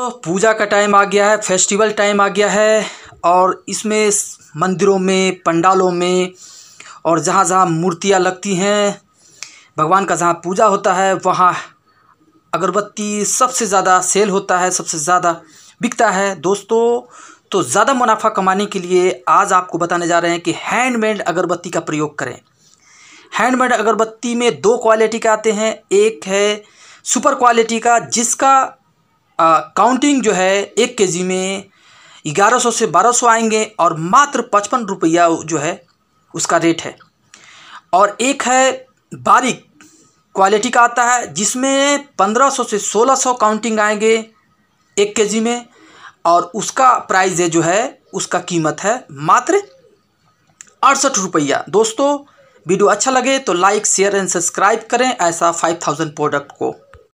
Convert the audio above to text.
तो पूजा का टाइम आ गया है फेस्टिवल टाइम आ गया है और इसमें मंदिरों में पंडालों में और जहाँ जहाँ मूर्तियाँ लगती हैं भगवान का जहाँ पूजा होता है वहाँ अगरबत्ती सबसे ज़्यादा सेल होता है सबसे ज़्यादा बिकता है दोस्तों तो ज़्यादा मुनाफा कमाने के लिए आज आपको बताने जा रहे हैं कि हैंडमेड अगरबत्ती का प्रयोग करें हैंडमेड अगरबत्ती में दो क्वालिटी के आते हैं एक है सुपर क्वालिटी का जिसका आ, काउंटिंग जो है एक के जी में ग्यारह सौ से बारह सौ आएंगे और मात्र पचपन रुपया जो है उसका रेट है और एक है बारीक क्वालिटी का आता है जिसमें पंद्रह सौ से सोलह सौ काउंटिंग आएंगे एक के जी में और उसका प्राइस है जो है उसका कीमत है मात्र अड़सठ रुपया दोस्तों वीडियो अच्छा लगे तो लाइक शेयर एंड सब्सक्राइब करें ऐसा फाइव थाउजेंड प्रोडक्ट को